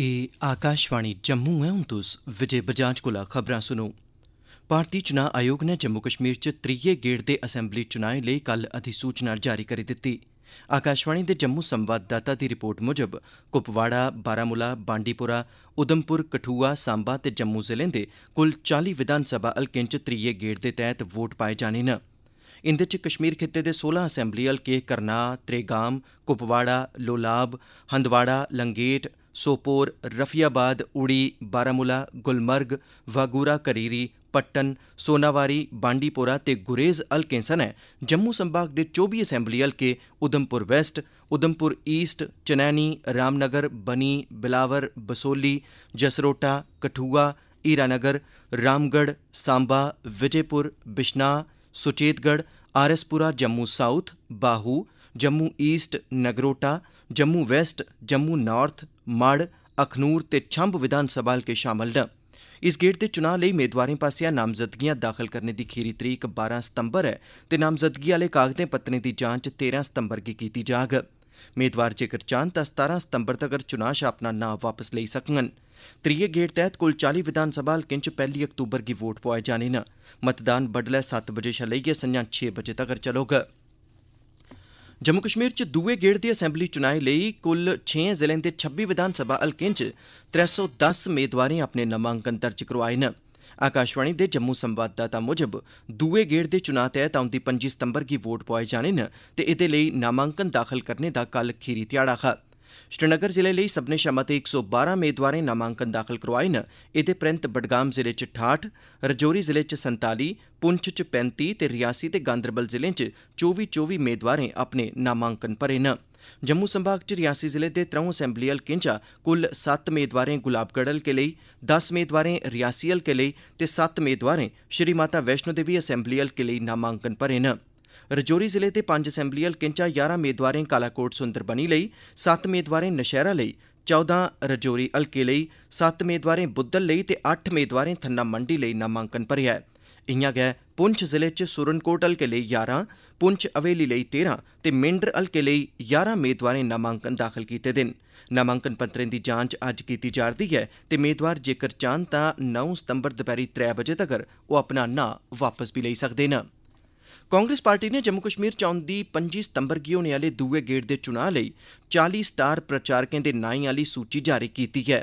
ਇਹ ਆਕਾਸ਼ਵਾਣੀ ਜੰਮੂ ਹੈ ਹੁਣ ਤੁਸ ਵਿਜੇ ਬਜਾਜ ਕੋਲ ਖਬਰਾਂ ਸੁਣੋ ਭਾਰਤੀ ਚੁਣਾਂ ਆਯੋਗ ਨੇ ਜੰਮੂ ਕਸ਼ਮੀਰ 'ਚ ਤ੍ਰੀਏ ਗੇੜ ਦੇ ਅਸੈਂਬਲੀ ਚੁਣਾਏ ਲਈ ਕੱਲ ਅਧਿਸੂਚਨਾ ਜਾਰੀ ਕਰ ਦਿੱਤੀ ਆਕਾਸ਼ਵਾਣੀ ਦੇ ਜੰਮੂ ਸੰਵਾਦਦਾਤਾ ਦੀ ਰਿਪੋਰਟ ਮੁਜਬ ਕੁਪਵਾੜਾ, ਬਾਰਾਮੂਲਾ, ਬਾਂਡੀਪੁਰਾ, ਉਦਮਪੁਰ, ਕਠੂਆ, ਸਾਂਬਾ ਤੇ ਜੰਮੂ ਜ਼ਿਲ੍ਹੇ ਦੇ ਕੁੱਲ 40 ਵਿਧਾਨ ਸਭਾ ਹਲਕਿਆਂ 'ਚ ਤ੍ਰੀਏ ਗੇੜ ਦੇ ਤਹਿਤ ਵੋਟ ਪਾਏ ਜਾਣੇ ਨੇ। ਇੰਦੇ 'ਚ ਕਸ਼ਮੀਰ ਖਿੱਤੇ ਦੇ 16 ਅਸੈਂਬਲੀ ਹਲਕੇ ਕਰਨਾ, ਤ੍ਰੇਗਾਮ, ਕੁਪਵਾੜਾ, ਲੋਲਾਬ, ਹੰਦਵਾੜਾ, ਲੰਗੇਟ, ਸੋਪੋਰ ਰਫੀਆਬਾਦ ਉੜੀ ਬਾਰਾਮੂਲਾ ਗੁਲਮਰਗ ਵਾਗੂਰਾ ਕਰੀਰੀ ਪਟਨ ਸੋਨਾਵਾਰੀ ਬਾਂਡੀਪੋਰਾ ਤੇ ਗੁਰੇਜ਼ ਹਲਕੇ ਸਨ ਜੰਮੂ ਸੰਭਾਗ ਦੇ 24 ਅਸੈਂਬਲੀ ਹਲਕੇ Udhampur west Udhampur east Chenani Ramnagar Bani Billawar Basohli Jasrota Kathua Hiranagar Ramgarh Samba Vijaypur Bishnah Suchetgarh RS Pura Jammu south Bahu Jammu east Nagrota Jammu west Jammu north Marh Akhnoor ਤੇ ਛੰਬ ਵਿਧਾਨ ਸਭਾ ਹਲਕੇ ਸ਼ਾਮਲ ਨੇ ਇਸ ਗੇਟ ਤੇ ਚੋਣ ਲਈ ਉਮੀਦਵਾਰਾਂ ਪਾਸਿਆਂ ਨਾਮਜ਼ਦਗੀਆਂ ਦਾਖਲ ਕਰਨ ਦੀ ਖੀਰੀ ਤਰੀਕ 12 ਸਤੰਬਰ ਹੈ ਤੇ ਨਾਮਜ਼ਦਗੀ ਵਾਲੇ ਕਾਗਜ਼ਾਂ ਪੱਤਰਾਂ ਦੀ ਜਾਂਚ 13 ਸਤੰਬਰ ਕੀ ਕੀਤੀ ਜਾਗ ਮੇਦਵਾਰ ਜੇਕਰ ਚਾਹਨ ਤਾਂ 17 ਸਤੰਬਰ ਤੱਕ ਚੋਣਾਂ ਸ਼ਾ ਆਪਣਾ ਨਾਮ ਵਾਪਸ ਲੈ ਸਕਣ ਤ੍ਰੀਏ ਗੇਟ ਤਹਿਤ ਕੁੱਲ 40 ਵਿਧਾਨ ਸਭਾ ਹਲਕਿਆਂ 'ਚ 1 ਅਕਤੂਬਰ ਕੀ ਵੋਟ ਪਾਏ ਜਾਣੇ ਨੇ ਮਤਦਾਨ ਬਡਲੇ 7 ਵਜੇ ਲਈਏ ਸੰਜਾਂ 6 ਵਜੇ ਤੱਕ ਚੱਲੋਗਾ ਜੰਮੂ ਕਸ਼ਮੀਰ ਚ ਦੂਏ ਗੇੜ ਦੀ ਅਸੈਂਬਲੀ ਚੁਣਾਈ ਲਈ ਕੁੱਲ 6 ਜ਼ਿਲ੍ਹਿਆਂ ਦੇ 26 ਵਿਧਾਨ ਸਭਾ ਹਲਕਿਆਂ ਚ 310 ਉਮੀਦਵਾਰਾਂ ਆਪਣੇ ਨਾਮਾਂਕਨ ਦਰਜ ਕਰਵਾਏ ਨੇ ਆਕਾਸ਼ਵਾਣੀ ਦੇ ਜੰਮੂ ਸੰਵਾਦਦਾਤਾ ਮੁਜਬ ਦੂਏ ਗੇੜ ਦੇ ਚੁਣਾਅ ਤਹਿਤ ਆਉਂਦੀ 25 ਸਤੰਬਰ ਦੀ ਵੋਟ ਪਾਏ ਜਾਣੇ ਨੇ ਤੇ ਇਹਦੇ ਲਈ ਨਾਮਾਂਕਨ ਦਾਖਲ ਕਰਨੇ ਦਾ ਕੱਲ ਖੀਰੀ ਤਿਆੜਾ ਹੈ श्रीनगर जिले लेई सब्मनें शा मते इक सौ बारां मेदवारें नामांकन दाखल करोआए न एह्दे परैंत बडगाम जिले च ठाठ रजौरी जिले च संताली पुंछ च पैंती ते रियासी ते गांदरबल जिले च चौबी चौबी मेदवारें अपने नामांकन भरे न जम्मू संभाग च रियासी जिले दे त्रौं असैम्बली हलकें चा कुल सत्त मेदवारें गुलाबगढ़ हलके लेई दस मेदवारें रियासी हलके लेई ते सत्त मेदवारें श्री माता वैष्णो देवी असैम्बली हलके लेई नामांकन भरे न ਰਜੋਰੀ ਜ਼ਿਲ੍ਹੇ ਦੇ 5 ਅਸੈਂਬਲੀ ਹਲਕੇ ਚ 11 ਮੇਦਵਾਰਾਂ ਕਾਲਾਕੋਟ ਸੁੰਦਰਬਨੀ ਲਈ 7 ਮੇਦਵਾਰਾਂ ਨਸ਼ਹਿਰਾ ਲਈ 14 ਰਜੋਰੀ ਹਲਕੇ ਲਈ 7 ਮੇਦਵਾਰਾਂ ਬੁੱਦਲ ਲਈ ਤੇ 8 ਮੇਦਵਾਰਾਂ ਥੰਨਾ ਮੰਡੀ ਲਈ ਨਾਮਾਂਕਨ ਭਰਿਆ ਹੈ ਇੰਨਾਂ ਗਏ ਪੁੰਛ ਜ਼ਿਲ੍ਹੇ ਚ ਸੁਰਨਕੋਟ ਹਲਕੇ ਲਈ 11 ਪੁੰਛ ਅਵੇਲੀ ਲਈ 13 ਤੇ ਮਿੰਡਰ ਹਲਕੇ ਲਈ 11 ਮੇਦਵਾਰਾਂ ਨਾਮਾਂਕਨ ਦਾਖਲ ਕੀਤੇ ਦਿਨ ਨਾਮਾਂਕਨ ਪੱਤਰਾਂ ਦੀ ਜਾਂਚ ਅੱਜ ਕੀਤੀ ਜਾ ਰਹੀ ਹੈ ਤੇ ਮੇਦਵਾਰ ਜੇਕਰ ਚਾਹਣ ਤਾਂ 9 ਸਤੰਬਰ ਦੁਪਹਿਰੀ 3 ਵਜੇ ਤੱਕ ਉਹ ਆਪਣਾ ਨਾਂ ਵਾਪਸ ਵੀ ਲੈ ਸਕਦੇ ਨੇ कांग्रेस पार्टी ने जम्मू कश्मीर च औंदी 25 सितंबर गी होने आह्ले दुए गेड़ दे चुनां लेई 40 स्टार प्रचारकें दे नाएं आह्ली सूची जारी कीती ऐ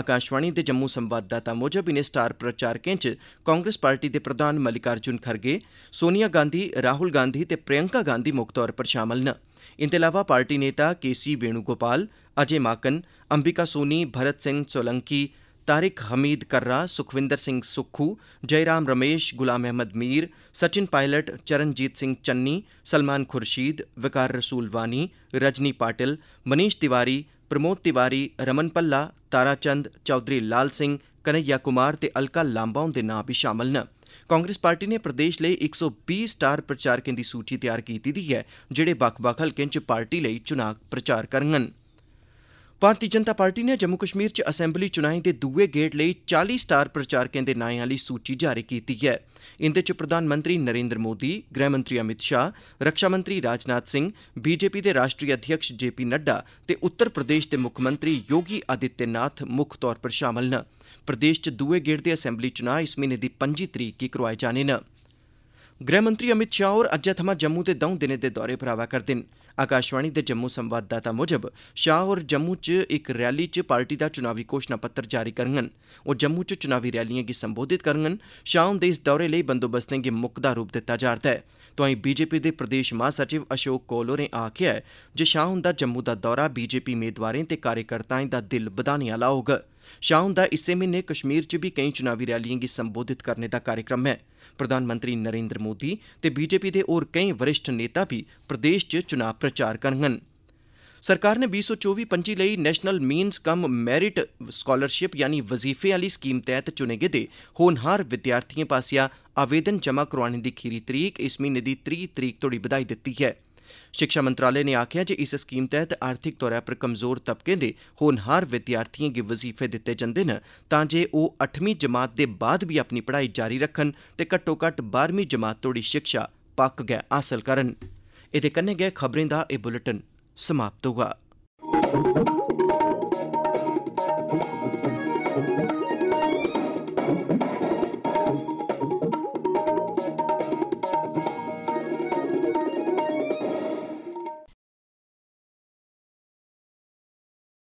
आकाशवाणी दे जम्मू संवाददाता मूजब इनें स्टार प्रचारकें च कांग्रेस पार्टी दे प्रधान मल्लिकार्जुन खड़गे सोनिया गांधी राहुल गांधी ते प्रियंका गांधी मुक्ख तौर पर शामल न इंदे अलावा पार्टी नेता के सी वेणुगोपाल अजय माकन अंबिका सोनी भरत सिंह सोलंकी तारिक हमीद कर्रा सुखविंदर सिंह सुक्खू जयराम रमेश गुलाम अहमद मीर सचिन पायलट चरणजीत सिंह चन्नी सलमान खुर्शीद विकार रसूल वानी रजनी पाटिल मनीष तिवारी प्रमोद तिवारी रमन भल्ला ताराचंद चौधरी लाल सिंह कन्हैया कुमार ते अलका लांबा हुंदे नां बी शामल न ਕਾਂਗਰਸ ਪਾਰਟੀ ਨੇ ਪ੍ਰਦੇਸ਼ ਲਈ 120 ਸਟਾਰ ਪ੍ਰਚਾਰਕਾਂ ਦੀ ਸੂਚੀ ਤਿਆਰ ਕੀਤੀ ਦੀ ਹੈ ਜਿਹੜੇ ਵੱਖ-ਵੱਖ ਹਲਕਿਆਂ 'ਚ ਪਾਰਟੀ ਲਈ ਚੋਣ ਪ੍ਰਚਾਰ ਕਰਨਗੇ ਭਾਰਤੀ ਜਨਤਾ ਪਾਰਟੀ ਨੇ ਜੰਮੂ ਕਸ਼ਮੀਰ 'ਚ ਅਸੈਂਬਲੀ ਚੋਣਾਂ ਦੇ ਦੂਏ ਗੇੜ ਲਈ 40 ਸਟਾਰ ਪ੍ਰਚਾਰਕਾਂ ਦੇ ਨਾਂ ਵਾਲੀ ਸੂਚੀ ਜਾਰੀ ਕੀਤੀ ਹੈ। ਇੰਦੇ 'ਚ ਪ੍ਰਧਾਨ ਮੰਤਰੀ ਨਰਿੰਦਰ ਮੋਦੀ, ਗ੍ਰਹਿ ਮੰਤਰੀ ਅਮਿਤ ਸ਼ਾਹ, ਰੱਖਿਆ ਮੰਤਰੀ ਰਾਜਨਾਥ ਸਿੰਘ, ਬੀਜੇਪੀ ਦੇ ਰਾਸ਼ਟਰੀ ਅਧਿਕਸ਼ ਜੇਪੀ ਨੱਡਾ ਤੇ ਉੱਤਰ ਪ੍ਰਦੇਸ਼ ਦੇ ਮੁੱਖ ਮੰਤਰੀ ਯੋਗੀ ਆਦਿੱਤਿਆਨਾਥ ਮੁੱਖ ਤੌਰ 'ਤੇ ਸ਼ਾਮਲ ਨੇ। ਪ੍ਰਦੇਸ਼ 'ਚ ਦੂਏ ਗੇੜ ਦੇ ਅਸੈਂਬਲੀ ਚੋਣਾਂ ਇਸ ਮਹੀਨੇ ਦੀ 25 ਤਰੀਕ ਨੂੰ ਕਰਵਾਏ ਜਾਣੇ ਨੇ। गृह मंत्री अमित शाह होर अज्जै थमां जम्मू दे दौं दिनें दे दौरे पर आवा करदे न आकाशवाणी दे जम्मू संवाददाता मुजब शाह होर जम्मू च इक रैली च पार्टी दा चुनावी घोषणा पत्र जारी करङन ओह् जम्मू च चुनावी रैलिएं गी संबोधित करङन शाह हुंदे इस दौरे लेई बंदोबस्तें गी मुकदा रूप दित्ता जा'रदा ऐ तोआई बीजेपी दे प्रदेश महासचिव अशोक कौल होरें आखेआ ऐ जे शाह हुंदा जम्मू दा दौरा बीजेपी मेदवारें ते कार्यकर्ताएं दा दिल बधाने आह्ला होग शाह हुंदा इस्सै म्हीने कश्मीर च बी केई चुनावी रैलिएं गी संबोधित करने दा कार्यक्रम ऐ प्रधानमंत्री नरेन्द्र मोदी ते बीजेपी दे होर केई वरिष्ठ नेता बी प्रदेश च चुनां प्रचार करङन सरकार नै बीह् सौ चौबी पं'जी लेई national means cum merit scholarship यानी वजीफे आह्ली स्कीम तैह्त चुने गेदे होनहार विद्यार्थिएं पासेआ आवेदन जमा करोआने दी खीरी तरीक इस म्हीने दी त्रीह् तरीक तोड़ी बधाई दित्ती ऐ ਸਿੱਖਿਆ ਮੰਤਰਾਲੇ ਨੇ ਆਖਿਆ ਜੇ ਇਸ ਸਕੀਮ ਤਹਿਤ ਆਰਥਿਕ ਤੌਰ 'ਤੇ ਕਮਜ਼ੋਰ ਤਬਕੇ ਦੇ ਹੋਨਹਾਰ ਵਿਦਿਆਰਥੀਆਂ ਨੂੰ ਵਜ਼ੀਫੇ ਦਿੱਤੇ ਜਾਂਦੇ ਨੇ ਤਾਂ ਜੇ ਉਹ 8ਵੀਂ ਜਮਾਤ ਦੇ ਬਾਅਦ ਵੀ ਆਪਣੀ ਪੜ੍ਹਾਈ ਜਾਰੀ ਰੱਖਣ ਤੇ ਘੱਟੋ-ਘੱਟ 12ਵੀਂ ਜਮਾਤ ਤੋੜੀ ਸਿੱਖਿਆ ਪੱਕ ਗਿਆ ਹਾਸਲ ਕਰਨ ਇਹਦੇ ਕੰਨੇ ਗਏ ਖਬਰਾਂ ਦਾ ਇਹ ਬੁਲੇਟਿਨ ਸਮਾਪਤ ਹੋਗਾ